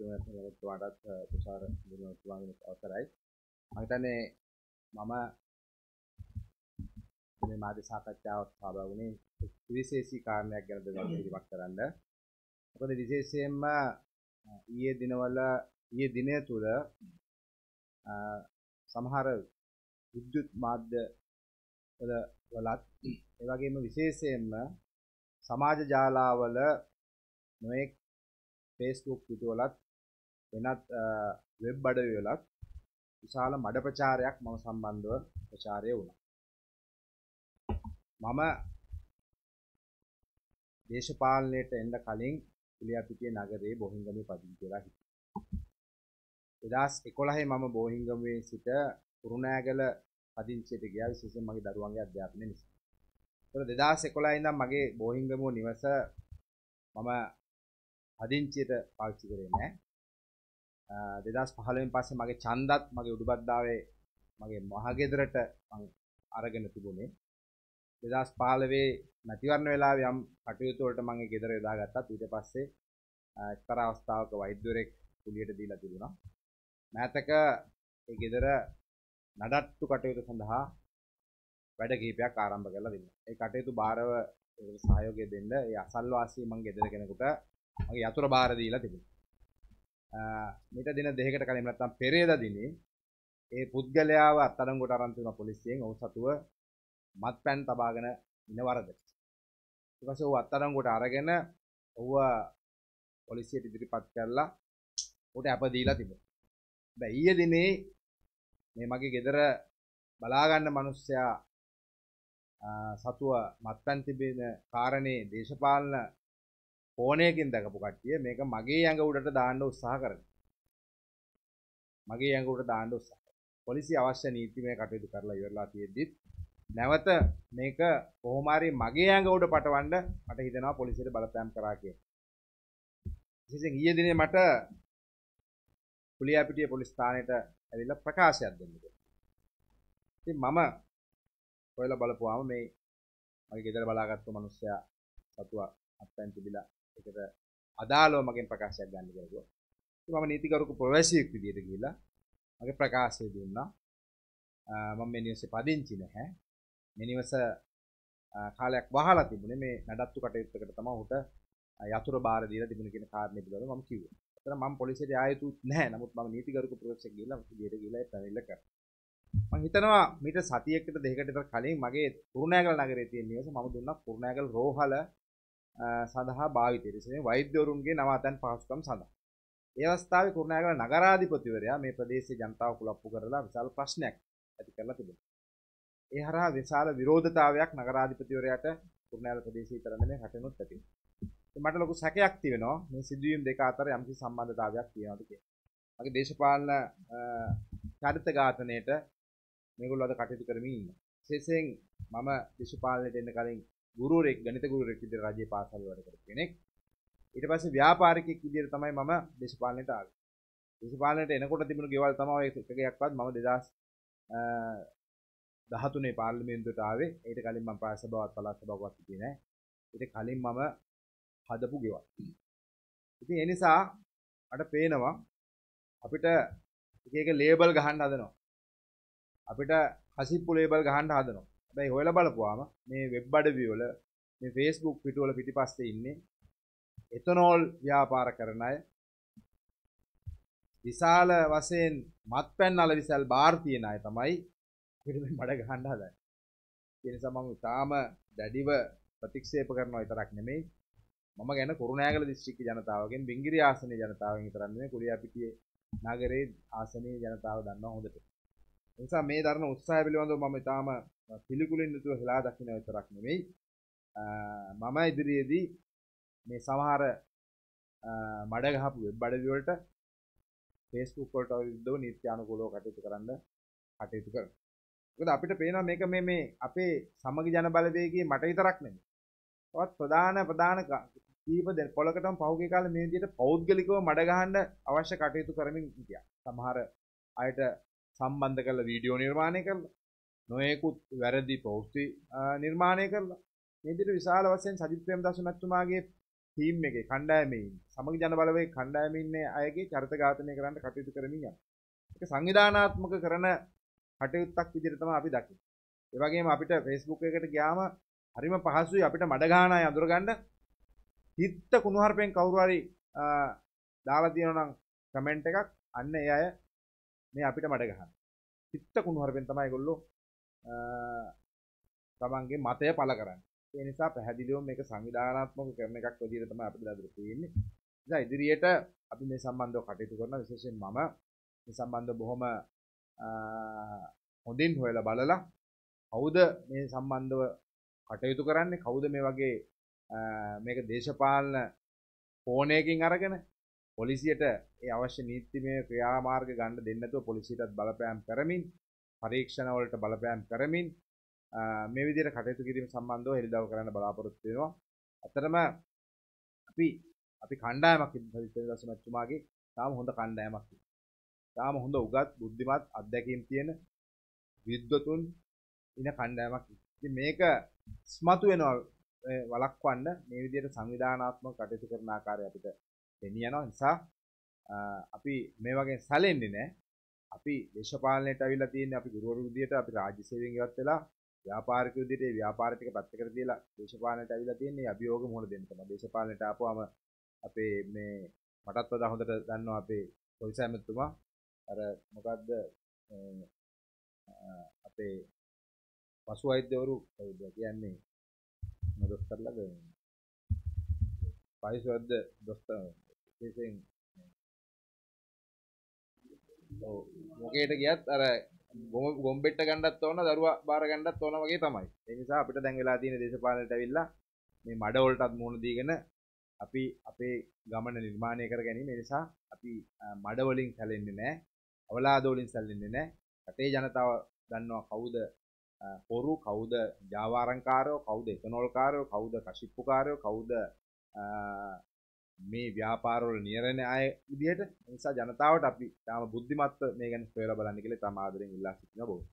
තුමාටත් තුෂාර තුමාගෙන් අවසරයි. මම හිතන්නේ මම මේ මාධ්‍ය සාකච්ඡාවට සහභාගී වුණේ විශේෂී කාරණයක් ගැන දෙනවල් ඉදිරිපත් කරන්න. මොකද විශේෂයෙන්ම ඊයේ දිනවල ඊයේ දිනය තුල සමහර විද්‍යුත් මාධ්‍ය වල වලත් ඒ වගේම විශේෂයෙන්ම සමාජ ජාලාවල නොඑක් Facebook පිටුවලත් වෙනත් වෙබ් අඩවිවලත් විශාල මඩ ප්‍රචාරයක් මම සම්බන්ධව ප්‍රචාරය වුණා මම දේශපාලනයට එන්න කලින් පිළියපිටිය නගරේ බොහිංගමේ පදිංචි වෙලා හිටියා 2011 මම බොහිංගමේ සිට කුරුණෑගල පදිංචියට ගියා විශේෂයෙන් මගේ දරුවන්ගේ අධ්‍යාපනය නිසා. ඒතර 2011 ඉඳන් මගේ බොහිංගමුව නිවස මම පදිංචියට පාවිච්චි කරේ නැහැ. දෙදස් පහලෙන් පස්සේ මගේ චන්දත් මගේ උඩුබද්දාවේ මගේ මහගෙදරට අරගෙන තිබුණේ දෙදස් පාලවේ මැතිවරණ වෙලා යම් කටයුතුවලට මගේ ගෙදර යොදා ගත්තත් ඊට පස්සේ එක්තර අවස්ථාවක වෛද්‍යවරෙක් කුලියට දීලා තිබුණා මෑතක ඒ ගෙදර නඩත්තු කටයුතු සඳහා වැඩ කිහිපයක් ආරම්භ කරලා දෙනවා ඒ කටයුතු භාරව සහයෝගය දෙන්න ඒ අසල්වාසී මං ගෙදර කෙනෙකුට මගේ යතුර භාර දීලා තිබුණා මීට දින දෙකකට කලින් නැත්තම් පෙරේදා දිනේ ඒ පුද්ගලයාව අත්අඩංගුවට අරන් තිබුණා පොලිසියෙන් ඔහු සතුව මත්පැන් තබාගෙන ඉන වරදට. ඊට පස්සේ ඔහු අත්අඩංගුවට අරගෙන ඔහුව පොලිසියට ඉදිරිපත් කරලා ඔහුට අප දීලා තිබුණා. හැබැයි ඊයේ දිනේ මේ මගේ ගෙදර බලාගන්න මිනිස්සයා සතුව මත්පැන් තිබෙන කාරණේ දේශපාලන ඕනයකින් දැකපු කට්ටිය මේක මගේ ඇඟ උඩට දාන්න උත්සාහ කරන මගේ ඇඟ උඩට දාන්න උත්සාහ පොලිසි අවශ්‍ය නීතිමය කටයුතු කරලා ඉවරලා තියෙද්දිත් නැවත මේක කොහොමාරි මගේ ඇඟ උඩ පටවන්න මට හිතෙනවා පොලිසියට බලපෑම් කරා කියලා. විශේෂයෙන් ඊයේ දිනේ මට කුලියාපිටිය පොලිස් ස්ථානයට ඇවිල්ලා ප්‍රකාශයක් දෙන්න කිව්වා. ඉතින් මම ඔයලා බලපුවාම මේ මගේ ගෙදර බලාගත්තු මිනිස්සයා සතුව අත්පැන් තිබිලා ඒකට අදාළව මගෙන් ප්‍රකාශයක් ගන්න කියලා කිව්වා. මම නීතිගරුක ප්‍රවේශියෙක් විදියට ගිහිල්ලා මගේ ප්‍රකාශය දුන්නා. මම මේ නිවසේ පදිංචි නැහැ. මේ නිවස කාලයක් වහලා තිබුණේ මේ නඩත්තු කටයුත්තකට තමයි උට යතුරු බාර දීලා තිබුණේ කියන කාරණේ පිළිබඳව මම කිව්වා. ඒතර මම පොලිසියට ආයෙත් නැහැ. නමුත් මම නීතිගරුක ප්‍රවේශයක් ගිහිල්ලා විදියට ගිහිල්ලා පැමිණිල්ල කරා. මම හිතනවා මීට සතියකට දෙකකට කලින් මගේ කුරුණෑගල නගරයේ තියෙන නිවස මම දුන්නා කුරුණෑගල රෝහල සඳහා භාවිතයරිසේ වෛද්‍යවරුන්ගේ නවාතැන් පහසුකම් සඳහා. ඒවස්ථාව කුරුණෑගල නගරාධිපතිවරයා මේ ප්‍රදේශ ජනතාව කුලප්පු කරලා විශාල ප්‍රශ්නයක් ඇති කරලා තිබෙන. ඒ හරහා විශාල විරෝධතාවයක් නගරාධිපතිවරයාට කුරුණෑගල ප්‍රදේශයේ තරන්නේ මේ හටනොත් ඇති. මට ලොකු සැකයක් තිබෙනවා මේ සිදුවීම් දෙක අතර යම්කිසි සම්බන්ධතාවයක් තියෙනවද කියලා. මගේ දේශපාලන චරිත ඝාතනයේට මේගොල්ලෝ අද කටයුතු කරමින් ඉන්නවා. විශේෂයෙන් මම දේශපාලනයට එන්න කලින් ගුරුවරෙක් ගණිත ගුරුවරෙක් විදිහට රජයේ පාසල් වැඩ කරපු කෙනෙක්. ඊට පස්සේ ව්‍යාපාරිකයෙක් විදිහට තමයි මම දේශපාලනයට ආවේ. දේශපාලනයට එනකොට තිබුණු ගෙවල් තමයි එක ගයක්වත් මම 2013 පාර්ලිමේන්තුවට ආවේ. ඊට කලින් මම ප්‍රාදේශ සභාවත් පළාත් සභාවවත් හිටියේ නැහැ. ඊට කලින් මම හදපු ගෙවල්. ඉතින් ඒ නිසා මට පේනවා අපිට එක එක ලේබල් ගහන්න හදනවා. අපිට හසිප්පු ලේබල් ගහන්න හදනවා. දැයි හොයල බලපුවාම මේ වෙබ් අඩවියෝල මේ ෆේස්බුක් පිටුවල පිටි පස්සේ ඉන්නේ එතනෝල් ව්‍යාපාර කරන අය විශාල වසයෙන් මත් පැන් අල විසල් භාර්තියන අය තමයි පිරිම මඩ ගහන්න හදයි එනිසමම තාම දැඩිව ප්‍රතික්ෂේප කරනවා විතරක් නෙමෙයි මම ගැන කුරුණෑගල දිස්ත්‍රික්ක ජනතාවගෙන් බිංගිරි ආසනයේ ජනතාවෙන් විතරක් නෙමෙයි කුලියාපිටියේ නගරයේ ආසනයේ ජනතාව දන්නවා හොඳට. ඒ නිසා මේ දරන උත්සාහය පිළිබඳව මම ඉතාම පිළිකුලෙන් යුතුව හෙලා දකින්න විතරක් නෙමෙයි මම ඉදිරියේදී මේ සමහර මඩ ගහපු වෙබ් අඩවි වලට Facebook වලට විරුද්ධව නීත්‍යානුකූලව කටයුතු කරන්න කටයුතු කරනවා. මොකද අපිට පේනවා මේක මේ මේ අපේ සමගි ජන බලවේගයේ මට විතරක් නෙමෙයි. තවත් ප්‍රධාන ප්‍රධාන කීප දෙන පොලකටම පහුගිය කාලේ මේ විදිහට පෞද්ගලිකව මඩ ගහන්න අවශ්‍ය කටයුතු කරමින් හිටියා. සමහර අයට සම්බන්ධ කරලා වීඩියෝ නිර්මාණය කරලා නොයෙකුත් වැරදි පෞස්ති නිර්මාණය කරලා මේදිට විශාල වශයෙන් සජිත් ප්‍රේමදාස මැතිතුමාගේ ටීම් එකේ කණ්ඩායමෙන් සමග ජන බලවේග කණ්ඩායමේ ඉන්න අයගේ චරිත ඝාතනය කරන්න කටයුතු කරමින් යනවා. ඒක සංවිධානාත්මක කරන කටයුත්තක් විදිහට තමයි අපි දකින්නේ. ඒ වගේම අපිට Facebook එකට ගියාම හරිම පහසුයි අපිට මඩ ගානයි අඳුරගන්න. හිත කුණුහරුපෙන් කවුරු හරි දාලා තියෙනවා නම් කමෙන්ට් එකක් අන්න ඒ අය මේ අපිට මඩ ගහන. හිත කුණුහරුපෙන් තමයි ඒගොල්ලෝ තමන්ගේ මතය පළ කරන්න ඒ නිසා පැහැදිලිවම මේක සංවිධානාත්මක කරන එකක් විදිහට තමයි අපිට අදට තියෙන්නේ. ඉතින් ඉදිරියට අපි මේ සම්බන්ධව කටයුතු කරන විශේෂයෙන් මම මේ සම්බන්ධව බොහොම හොඳින් හොයලා බලලා කවුද මේ සම්බන්ධව කටයුතු කරන්නේ කවුද මේ වගේ මේක දේශපාලන කෝණයකින් අරගෙන පොලිසියට ඒ අවශ්‍ය නීතිමය ක්‍රියාමාර්ග ගන්න දෙන්නේ නැතුව පොලිසියටත් බලපෑම් කරමින් පරීක්ෂණවලට බලපෑම් කරමින් මේ විදිහට කටයුතු කිරීම සම්බන්ධව හෙළිදරව් කරන්න බලාපොරොත්තු වෙනවා. අතරම අපි අපි කණ්ඩායමක් ඉදිරිපත් මැතිතුමාගේ තාම හොඳ කණ්ඩායමක්. තාම හොඳ උගත් බුද්ධිමත් අත්දැකීම් තියෙන විද්වතුන් ඉන කණ්ඩායමක්. ඉතින් මේක ස්මතු වෙනවා වළක්වන්න මේ විදිහට සංවිධානාත්මක කටයුතු කරන ආකාරය අපිට පෙනියනවා. නිසා අපි මේ වගේ සැලෙන්නේ නැහැ. අපි දේශපාලනයට අවිලා තියෙන්නේ අපි ගුරුවරු විදියට අපි රාජ්‍ය සේවයෙන් ඉවත් වෙලා ව්‍යාපාරික විදියට ඒ ව්‍යාපාර ටික පැත්තකට තියලා දේශපාලනයට අවිලා තියෙන්නේ අභියෝග මුහුණ දෙන්න තමයි. දේශපාලනයට ආපුවම අපේ මේ මටත් වඩා හොඳට දන්නවා අපේ පොලිස් ඇමතිතුමා අර මොකද්ද අපේ පසු වෛද්‍යවරු කවුද කියන්නේ මොදොස්තරලද පයිසොද්ද දොස්තර විශේෂයෙන් මොකේට ගියත් අර ගොම්බෙට්ට ගණ්ඩත් ඕන දරවා බාර ගණ්ඩත් ඕන වගේ තමයි එනිසා අපිට දැන් වෙලා තියෙන දේශපාලනයට ඇවිල්ලා මේ මඩවලටත් මුහුණ දීගෙන අපි අපේ ගමන නිර්මාණය කර ගැනීම නිසා අපි මඩවලින් සැලෙන්නේ නැහැ අවලාදෝලින් සැලෙන්නේ නැහැ රටේ ජනතාව දන්නවා කවුද හොරු කවුද ජාවාරංකාරයෝ කවුද එතනොල්කාරයෝ කවුද කශිප්පුකාරයෝ කවුද මේ ව්‍යාපාරවල නියරණ අය විදිහට නිසා ජනතාවට අපි තාම බුද්ධිමත්ව මේ ගැන සොයලා බලන්න කියලා තම ආදරෙන් ඉල්ලා සිටිනවා බොහොම